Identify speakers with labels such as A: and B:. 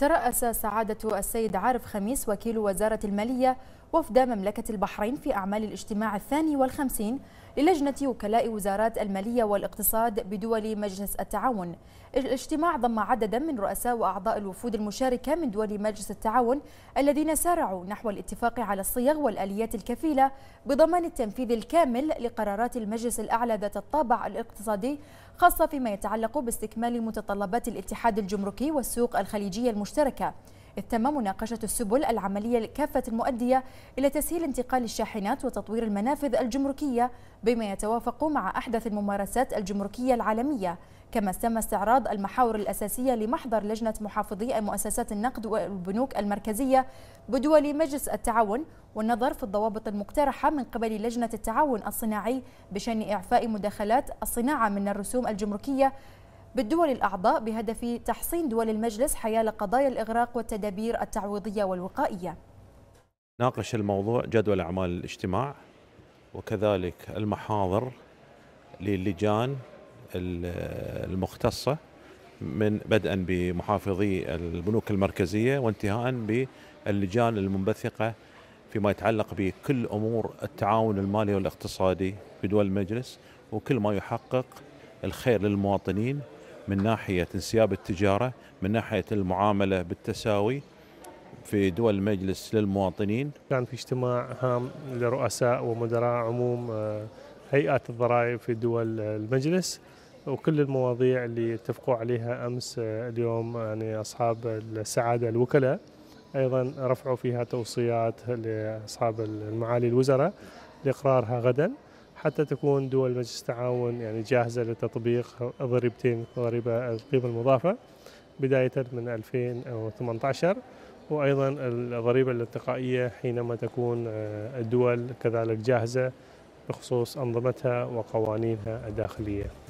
A: ترأس سعادة السيد عارف خميس وكيل وزارة المالية وفد مملكة البحرين في أعمال الاجتماع الثاني والخمسين للجنة وكلاء وزارات المالية والاقتصاد بدول مجلس التعاون الاجتماع ضم عددا من رؤساء وأعضاء الوفود المشاركة من دول مجلس التعاون الذين سارعوا نحو الاتفاق على الصيغ والآليات الكفيلة بضمان التنفيذ الكامل لقرارات المجلس الأعلى ذات الطابع الاقتصادي خاصة فيما يتعلق باستكمال متطلبات الاتحاد الجمركي والسوق الخليجية المشتركة تم مناقشة السبل العملية لكافة المؤدية إلى تسهيل انتقال الشاحنات وتطوير المنافذ الجمركية بما يتوافق مع أحدث الممارسات الجمركية العالمية كما تم استعراض المحاور الأساسية لمحضر لجنة محافظي مؤسسات النقد والبنوك المركزية بدول مجلس التعاون والنظر في الضوابط المقترحة من قبل لجنة التعاون الصناعي بشأن إعفاء مداخلات الصناعة من الرسوم الجمركية بالدول الأعضاء بهدف تحصين دول المجلس حيال قضايا الإغراق والتدابير التعويضية والوقائية
B: ناقش الموضوع جدول أعمال الاجتماع وكذلك المحاضر للجان المختصة من بدءا بمحافظي البنوك المركزية وانتهاء باللجان المنبثقة فيما يتعلق بكل أمور التعاون المالي والاقتصادي في دول المجلس وكل ما يحقق الخير للمواطنين من ناحية انسياب التجارة من ناحية المعاملة بالتساوي في دول المجلس للمواطنين
C: كان في اجتماع هام لرؤساء ومدراء عموم آه، هيئات الضرائب في دول المجلس وكل المواضيع اللي اتفقوا عليها امس آه، اليوم آه، يعني اصحاب السعاده الوكلاء ايضا رفعوا فيها توصيات لاصحاب المعالي الوزراء لاقرارها غدا حتى تكون دول مجلس التعاون يعني جاهزة لتطبيق ضريبتين ضريبة القيمة المضافة بداية من 2018 وأيضا الضريبة الالتقائية حينما تكون آه، الدول كذلك جاهزة بخصوص أنظمتها وقوانينها الداخلية